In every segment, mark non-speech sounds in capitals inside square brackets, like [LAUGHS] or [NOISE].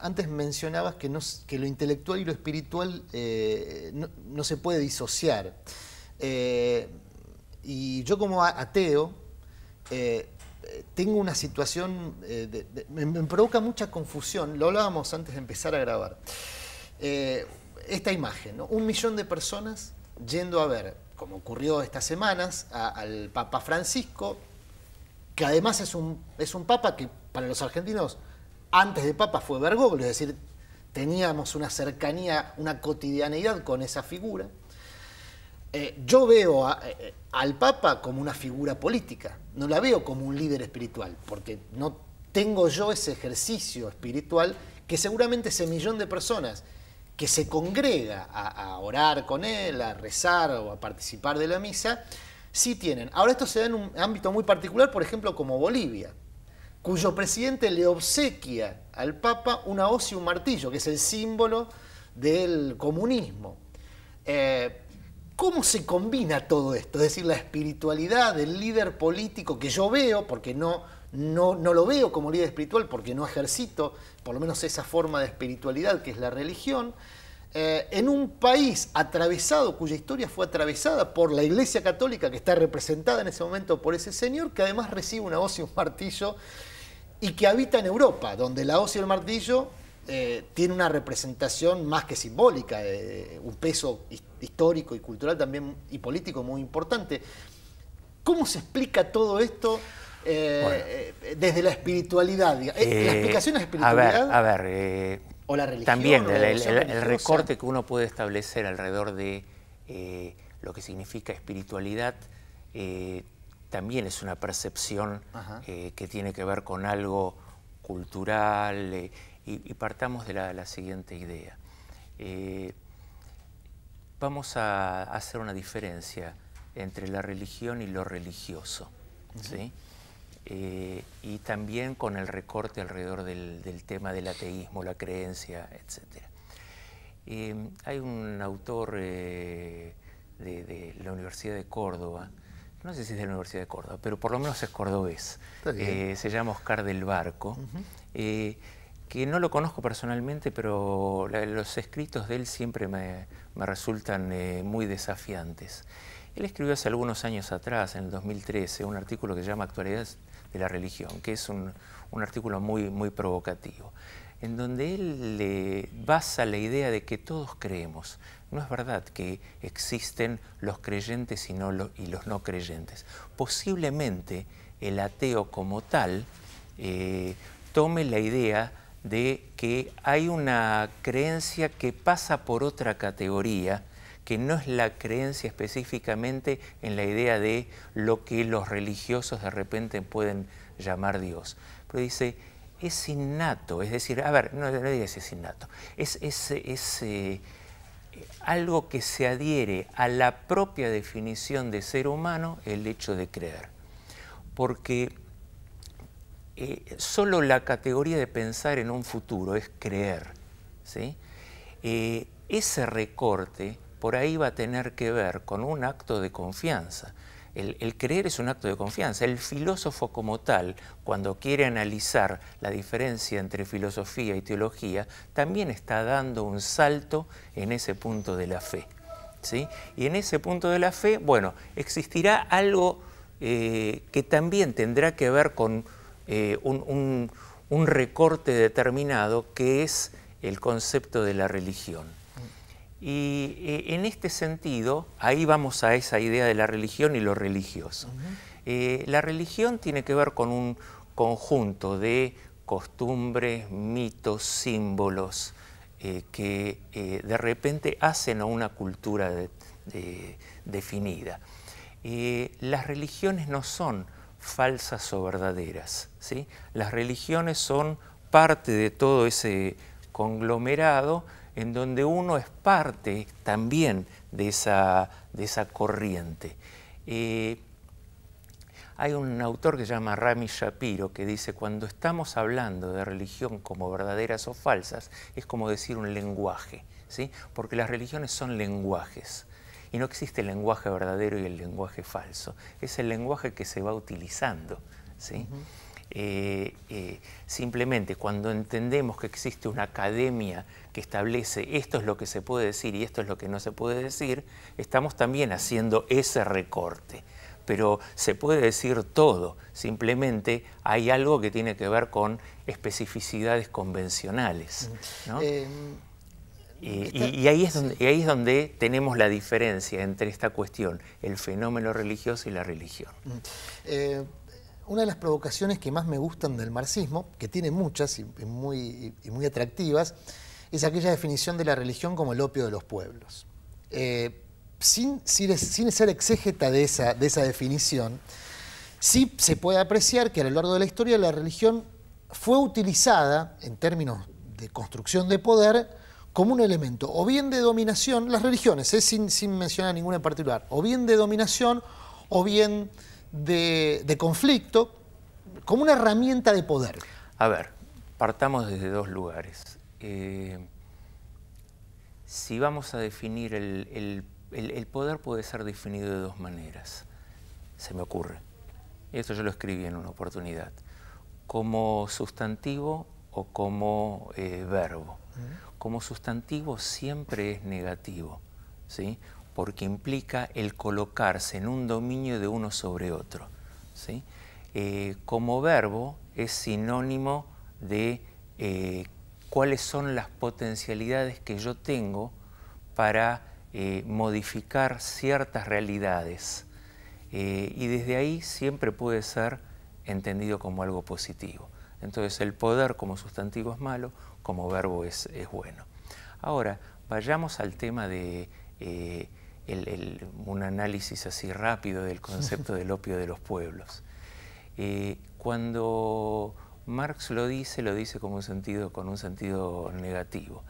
antes mencionabas que, que lo intelectual y lo espiritual eh, no, se puede disociar. Eh, y yo como ateo eh, tengo una situación, me, provoca mucha confusión, lo hablábamos antes de empezar a grabar. esta imagen, ¿no? un millón de personas yendo a ver, como ocurrió estas semanas, al Papa Francisco, que además es un, es un papa que para los argentinos antes de Papa fue Bergoglio, es decir, teníamos una cercanía, una cotidianeidad con esa figura. Eh, yo veo eh, eh, al Papa como una figura política, no la veo como un líder espiritual, porque no tengo yo ese ejercicio espiritual que seguramente ese millón de personas que se congrega a orar con él, a rezar o a participar de la misa, sí tienen. Ahora esto se da en un ámbito muy particular, por ejemplo, como Bolivia cuyo presidente le obsequia al Papa una hoz y un martillo, que es el símbolo del comunismo. Eh, ¿Cómo se combina todo esto? Es decir, la espiritualidad del líder político que yo veo, porque no, no, lo veo como líder espiritual, porque no ejercito por lo menos esa forma de espiritualidad que es la religión, eh, en un país atravesado, cuya historia fue atravesada por la Iglesia Católica, que está representada en ese momento por ese señor, que además recibe una hoz y un martillo y que habita en Europa, donde la hoz y el martillo eh, tiene una representación más que simbólica, eh, un peso histórico y cultural también y político muy importante. ¿Cómo se explica todo esto eh, desde la espiritualidad? ¿La explicación es espiritualidad? A ver, o la religión. También el, recorte que uno puede establecer alrededor de lo que significa espiritualidad también es una percepción eh, que tiene que ver con algo cultural eh, y, partamos de la, siguiente idea. Eh, vamos a hacer una diferencia entre la religión y lo religioso. y también con el recorte alrededor del, tema del ateísmo, la creencia, etc. hay un autor de, la Universidad de Córdoba no sé si es de la Universidad de Córdoba, pero por lo menos es cordobés. Eh, se llama Oscar del Barco, eh, que no lo conozco personalmente, pero los escritos de él siempre me, resultan eh, muy desafiantes. Él escribió hace algunos años atrás, en el 2013, un artículo que se llama Actualidades de la Religión, que es un, un artículo muy, muy provocativo en donde él le basa la idea de que todos creemos. No es verdad que existen los creyentes y, los no creyentes. Posiblemente el ateo como tal eh, tome la idea de que hay una creencia que pasa por otra categoría, que no es la creencia específicamente en la idea de lo que los religiosos de repente pueden llamar Dios. Pero dice, es innato, es decir, a ver, no, no digas es innato, es, es, eh, algo que se adhiere a la propia definición de ser humano, el hecho de creer. Porque eh, solo la categoría de pensar en un futuro es creer. ¿sí? Eh, ese recorte por ahí va a tener que ver con un acto de confianza. El, creer es un acto de confianza. El filósofo como tal, cuando quiere analizar la diferencia entre filosofía y teología, también está dando un salto en ese punto de la fe. ¿sí? Y en ese punto de la fe, bueno, existirá algo eh, que también tendrá que ver con eh, un recorte determinado, que es el concepto de la religión. Y eh, en este sentido, ahí vamos a esa idea de la religión y lo religioso. Eh, la religión tiene que ver con un conjunto de costumbres, mitos, símbolos, eh, que de repente hacen a una cultura definida. las religiones no son falsas o verdaderas. ¿sí? Las religiones son parte de todo ese conglomerado en donde uno es parte también de esa, de esa corriente. Eh, hay un autor que se llama Rami Shapiro que dice, cuando estamos hablando de religión como verdaderas o falsas, es como decir un lenguaje, ¿sí? porque las religiones son lenguajes. Y no existe el lenguaje verdadero y el lenguaje falso. Es el lenguaje que se va utilizando. ¿sí? Eh, eh, simplemente cuando entendemos que existe una academia que establece esto es lo que se puede decir y esto es lo que no se puede decir, estamos también haciendo ese recorte. Pero se puede decir todo, simplemente hay algo que tiene que ver con especificidades convencionales. Y, ahí es donde, tenemos la diferencia entre esta cuestión, el fenómeno religioso y la religión. Mm. Eh, una de las provocaciones que más me gustan del marxismo, que tiene muchas y, muy, muy atractivas, es aquella definición de la religión como el opio de los pueblos. Eh, sin, sin, ser exégeta de esa, de esa definición, sí se puede apreciar que a lo largo de la historia la religión fue utilizada en términos de construcción de poder como un elemento o bien de dominación, las religiones, eh, sin, sin mencionar ninguna en particular, o bien de dominación o bien de, conflicto como una herramienta de poder. A ver, partamos desde dos lugares. Eh, si vamos a definir el, el, poder puede ser definido de dos maneras, se me ocurre. Esto yo lo escribí en una oportunidad, como sustantivo o como eh, verbo. Como sustantivo siempre es negativo, ¿sí? porque implica el colocarse en un dominio de uno sobre otro. Eh, como verbo es sinónimo de eh, cuáles son las potencialidades que yo tengo para eh, modificar ciertas realidades. y desde ahí siempre puede ser entendido como algo positivo. Entonces el poder como sustantivo es malo, como verbo es bueno. Ahora, vayamos al tema de el, un análisis así rápido del concepto del opio de los pueblos. Eh, cuando Marx lo dice, lo dice un sentido, con un sentido negativo.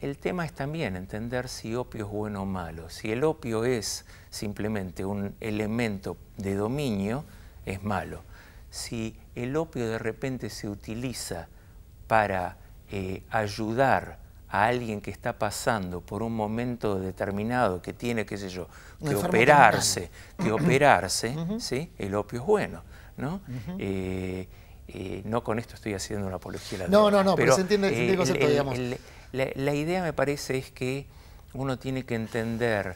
El tema es también entender si opio es bueno o malo. Si el opio es simplemente un elemento de dominio, es malo. Si el opio de repente se utiliza para eh, ayudar a alguien que está pasando por un momento determinado que tiene, qué sé yo, que operarse, que [CLEARS THROAT] operarse, ¿sí? el opio es bueno, ¿no? Eh, eh, no con esto estoy haciendo una apología la No, no, no, pero, se entiende, se el eh, concepto, la, idea me parece es que uno tiene que entender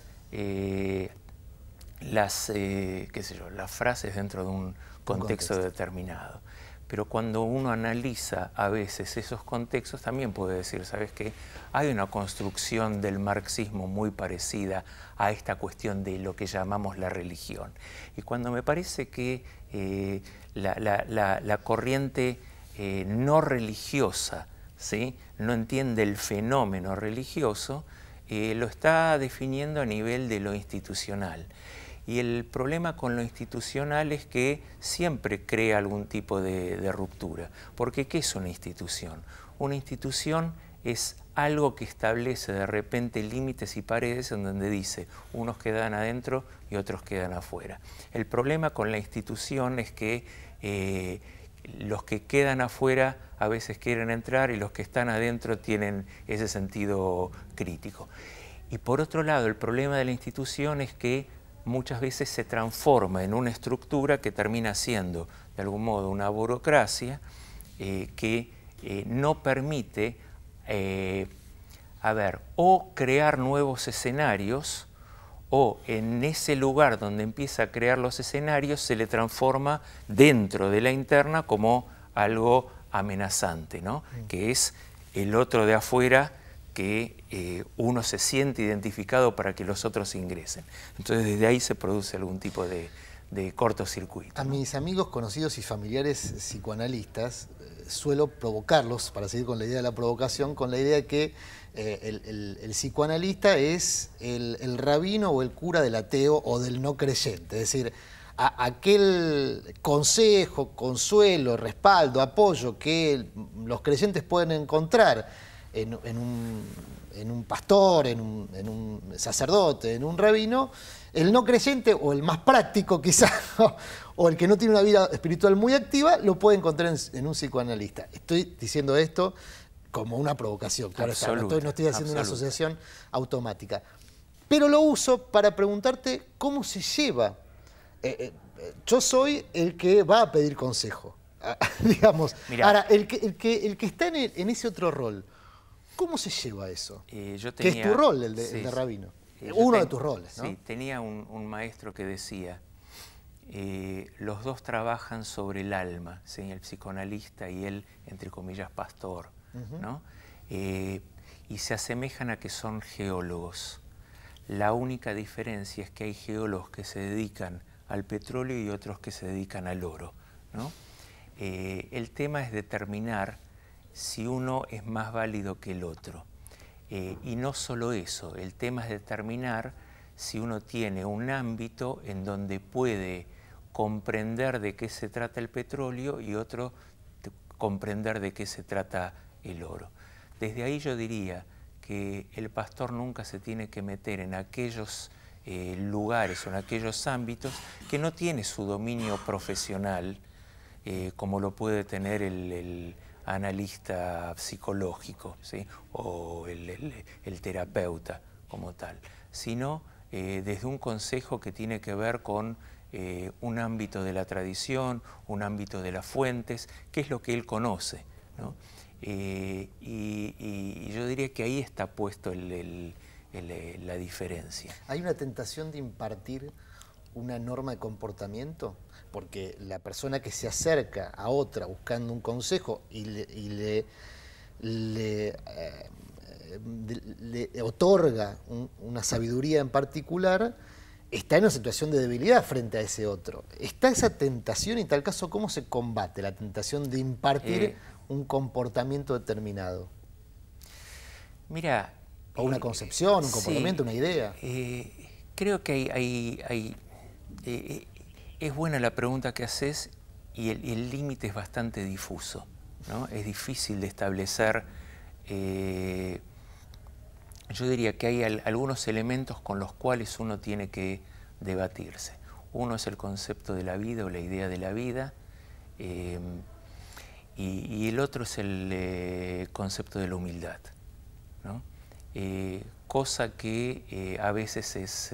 las, qué sé yo, las frases dentro de un contexto. determinado pero cuando uno analiza a veces esos contextos, también puede decir, ¿sabes qué? Hay una construcción del marxismo muy parecida a esta cuestión de lo que llamamos la religión. Y cuando me parece que eh, la, corriente eh, no religiosa ¿sí? no entiende el fenómeno religioso, eh, lo está definiendo a nivel de lo institucional. Y el problema con lo institucional es que siempre crea algún tipo de, ruptura. Porque ¿qué es una institución? Una institución es algo que establece de repente límites y paredes en donde dice unos quedan adentro y otros quedan afuera. El problema con la institución es que eh, los que quedan afuera a veces quieren entrar y los que están adentro tienen ese sentido crítico. Y por otro lado, el problema de la institución es que muchas veces se transforma en una estructura que termina siendo, de algún modo, una burocracia eh, que eh, no permite, eh, a ver, o crear nuevos escenarios, o en ese lugar donde empieza a crear los escenarios se le transforma dentro de la interna como algo amenazante, ¿no? Mm. Que es el otro de afuera que eh, uno se siente identificado para que los otros ingresen. Entonces desde ahí se produce algún tipo de, cortocircuito. A mis amigos, conocidos y familiares psicoanalistas eh, suelo provocarlos, para seguir con la idea de la provocación, con la idea que eh, el, psicoanalista es el, rabino o el cura del ateo o del no creyente. Es decir, aquel consejo, consuelo, respaldo, apoyo que los creyentes pueden encontrar en, un, pastor, en un, sacerdote, en un rabino, el no creyente o el más práctico [LAUGHS] quizás, o el que no tiene una vida espiritual muy activa, lo puede encontrar en, un psicoanalista. Estoy diciendo esto como una provocación, claro, no estoy haciendo una asociación automática. Pero lo uso para preguntarte cómo se lleva. Eh, eh, yo soy el que va a pedir consejo, [LAUGHS] digamos. Ahora, el que, el que, está en ese otro rol, ¿Cómo se lleva eso? Eh, es tu rol, el de, rabino. Eh, Uno de tus roles, tenía un, maestro que decía, eh, los dos trabajan sobre el alma, el psicoanalista y él, entre comillas, pastor, eh, y se asemejan a que son geólogos. La única diferencia es que hay geólogos que se dedican al petróleo y otros que se dedican al oro, el tema es determinar si uno es más válido que el otro. Eh, y no solo eso, el tema es determinar si uno tiene un ámbito en donde puede comprender de qué se trata el petróleo y otro comprender de qué se trata el oro. Desde ahí yo diría que el pastor nunca se tiene que meter en aquellos eh, lugares o en aquellos ámbitos que no tiene su dominio profesional eh, como lo puede tener el analista psicológico ¿sí? o el, terapeuta como tal, sino eh, desde un consejo que tiene que ver con eh, un ámbito de la tradición, un ámbito de las fuentes, qué es lo que él conoce. Eh, y, yo diría que ahí está puesto la diferencia. Hay una tentación de impartir una norma de comportamiento? Porque la persona que se acerca a otra buscando un consejo y le, eh, otorga una sabiduría en particular, está en una situación de debilidad frente a ese otro. ¿Está esa tentación y tal caso cómo se combate la tentación de impartir eh. un comportamiento determinado? Mira... O una eh, concepción, un comportamiento, una idea. creo que hay eh, eh, es buena la pregunta que haces y el límite es bastante difuso. Es difícil de establecer. Eh, yo diría que hay algunos elementos con los cuales uno tiene que debatirse. Uno es el concepto de la vida o la idea de la vida. y, el otro es el concepto de la humildad, cosa que a veces es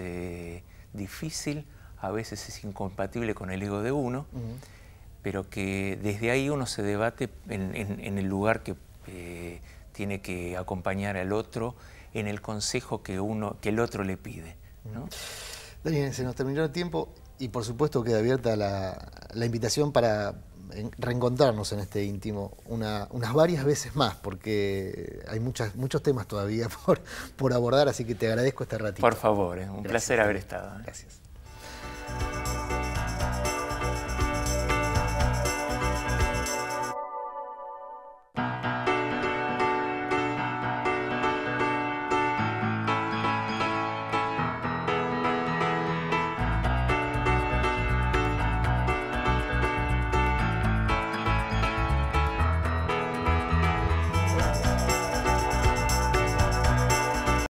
difícil a veces es incompatible con el ego de uno, pero que desde ahí uno se debate en, el lugar que eh, tiene que acompañar al otro, en el consejo que, uno, que el otro le pide. Daniel, se nos terminó el tiempo y por supuesto queda abierta la, invitación para reencontrarnos en este íntimo unas varias veces más, porque hay muchos temas todavía [LAUGHS] por, por abordar, así que te agradezco este ratito. Por favor, es eh, un placer haber estado. Eh. Gracias.